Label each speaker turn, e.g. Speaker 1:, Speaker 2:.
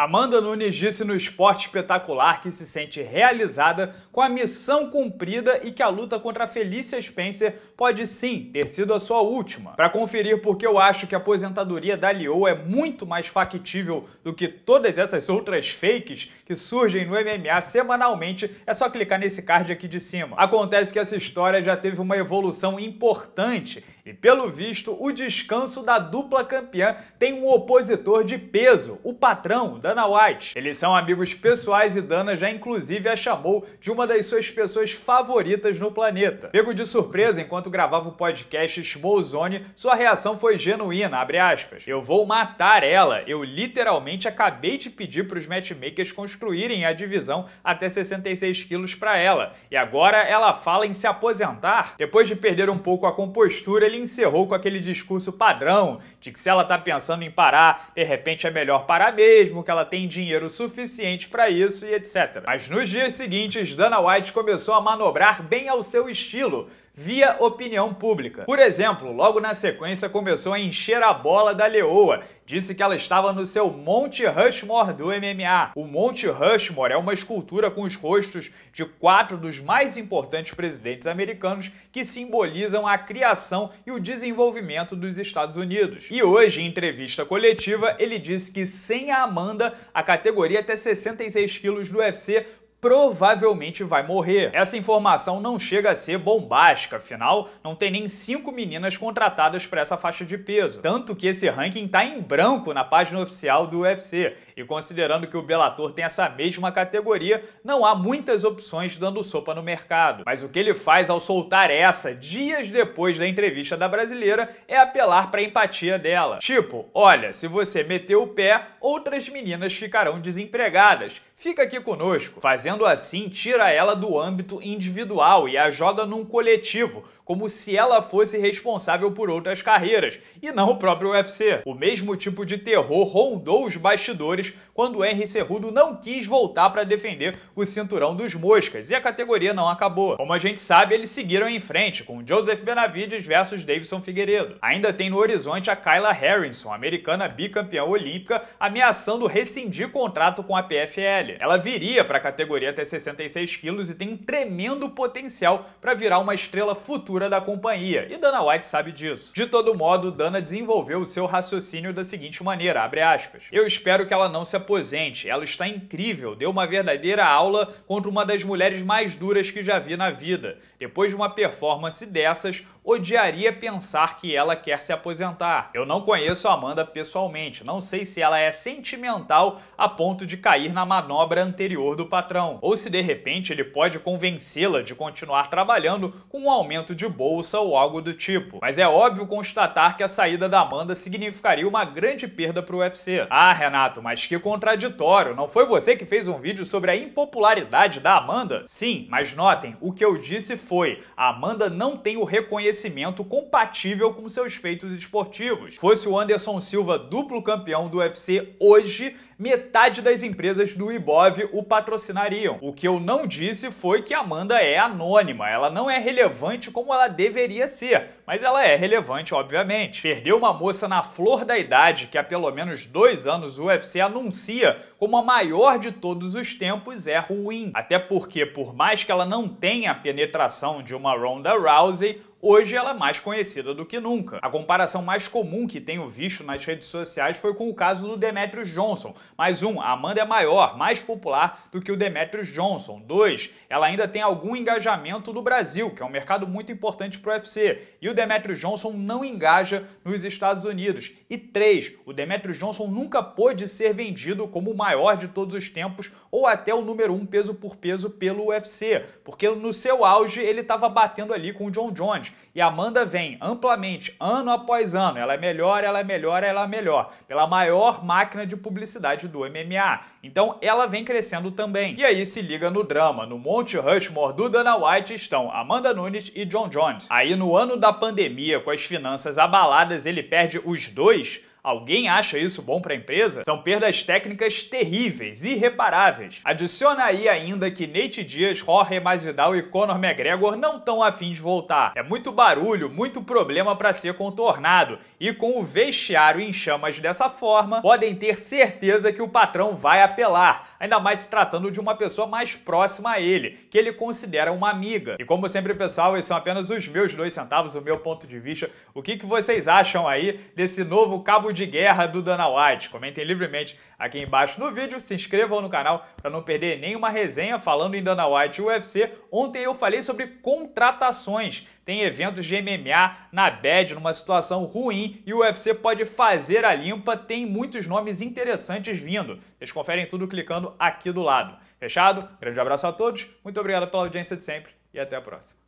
Speaker 1: Amanda Nunes disse no Esporte Espetacular que se sente realizada com a missão cumprida e que a luta contra a Felícia Spencer pode sim ter sido a sua última. Para conferir porque eu acho que a aposentadoria da Liu é muito mais factível do que todas essas outras fakes que surgem no MMA semanalmente, é só clicar nesse card aqui de cima. Acontece que essa história já teve uma evolução importante e pelo visto, o descanso da dupla campeã tem um opositor de peso, o patrão, Dana White. Eles são amigos pessoais e Dana já inclusive a chamou de uma das suas pessoas favoritas no planeta. Pego de surpresa enquanto gravava o podcast Small Zone, sua reação foi genuína, abre aspas. Eu vou matar ela, eu literalmente acabei de pedir para os matchmakers construírem a divisão até 66 quilos para ela, e agora ela fala em se aposentar. Depois de perder um pouco a compostura, ele encerrou com aquele discurso padrão de que se ela está pensando em parar, de repente é melhor parar mesmo, que ela tem dinheiro suficiente para isso e etc. Mas nos dias seguintes, Dana White começou a manobrar bem ao seu estilo, via opinião pública. Por exemplo, logo na sequência começou a encher a bola da leoa, disse que ela estava no seu Monte Rushmore do MMA. O Monte Rushmore é uma escultura com os rostos de quatro dos mais importantes presidentes americanos que simbolizam a criação e o desenvolvimento dos Estados Unidos. E hoje, em entrevista coletiva, ele disse que sem a Amanda, a categoria até 66 quilos do UFC provavelmente vai morrer. Essa informação não chega a ser bombástica, afinal, não tem nem cinco meninas contratadas para essa faixa de peso. Tanto que esse ranking tá em branco na página oficial do UFC, e considerando que o Bellator tem essa mesma categoria, não há muitas opções dando sopa no mercado. Mas o que ele faz ao soltar essa dias depois da entrevista da brasileira é apelar para empatia dela. Tipo, olha, se você meteu o pé, outras meninas ficarão desempregadas Fica aqui conosco. Fazendo assim, tira ela do âmbito individual e a joga num coletivo, como se ela fosse responsável por outras carreiras, e não o próprio UFC. O mesmo tipo de terror rondou os bastidores quando Henry Cerrudo não quis voltar para defender o cinturão dos moscas, e a categoria não acabou. Como a gente sabe, eles seguiram em frente com Joseph Benavides versus Davidson Figueiredo. Ainda tem no horizonte a Kyla Harrison, americana bicampeã olímpica, ameaçando rescindir contrato com a PFL. Ela viria para a categoria até 66 quilos e tem um tremendo potencial para virar uma estrela futura da companhia, e Dana White sabe disso. De todo modo, Dana desenvolveu o seu raciocínio da seguinte maneira, abre aspas, eu espero que ela não se aposente, ela está incrível, deu uma verdadeira aula contra uma das mulheres mais duras que já vi na vida. Depois de uma performance dessas, odiaria pensar que ela quer se aposentar. Eu não conheço a Amanda pessoalmente, não sei se ela é sentimental a ponto de cair na manobra obra anterior do patrão, ou se de repente ele pode convencê-la de continuar trabalhando com um aumento de bolsa ou algo do tipo. Mas é óbvio constatar que a saída da Amanda significaria uma grande perda para o UFC. Ah, Renato, mas que contraditório, não foi você que fez um vídeo sobre a impopularidade da Amanda? Sim, mas notem, o que eu disse foi, a Amanda não tem o reconhecimento compatível com seus feitos esportivos. Fosse o Anderson Silva duplo campeão do UFC hoje, metade das empresas do Ibov o patrocinariam. O que eu não disse foi que Amanda é anônima, ela não é relevante como ela deveria ser, mas ela é relevante, obviamente. Perdeu uma moça na flor da idade que há pelo menos dois anos o UFC anuncia como a maior de todos os tempos é ruim. Até porque, por mais que ela não tenha a penetração de uma Ronda Rousey, hoje ela é mais conhecida do que nunca. A comparação mais comum que tenho visto nas redes sociais foi com o caso do Demetrius Johnson. Mais um, a Amanda é maior, mais popular do que o Demetrius Johnson. Dois, ela ainda tem algum engajamento no Brasil, que é um mercado muito importante para o UFC. E o Demetrius Johnson não engaja nos Estados Unidos. E três, o Demetrius Johnson nunca pôde ser vendido como o maior de todos os tempos ou até o número um peso por peso pelo UFC, porque no seu auge ele estava batendo ali com o John Jones e a Amanda vem amplamente, ano após ano. Ela é melhor, ela é melhor, ela é melhor. Pela maior máquina de publicidade do MMA. Então ela vem crescendo também. E aí se liga no drama. No Monte Rushmore do Dana White estão Amanda Nunes e John Jones. Aí no ano da pandemia, com as finanças abaladas, ele perde os dois Alguém acha isso bom para a empresa? São perdas técnicas terríveis, irreparáveis. Adiciona aí ainda que Nate Dias, Jorge Masvidal e Conor McGregor não estão afim de voltar. É muito barulho, muito problema para ser contornado e com o vestiário em chamas dessa forma, podem ter certeza que o patrão vai apelar, ainda mais se tratando de uma pessoa mais próxima a ele, que ele considera uma amiga. E como sempre, pessoal, esses são apenas os meus dois centavos, o meu ponto de vista. O que, que vocês acham aí desse novo cabo de guerra do Dana White. Comentem livremente aqui embaixo no vídeo, se inscrevam no canal para não perder nenhuma resenha falando em Dana White e UFC. Ontem eu falei sobre contratações. Tem eventos de MMA na bad, numa situação ruim, e o UFC pode fazer a limpa. Tem muitos nomes interessantes vindo. Vocês conferem tudo clicando aqui do lado. Fechado? Grande abraço a todos, muito obrigado pela audiência de sempre e até a próxima.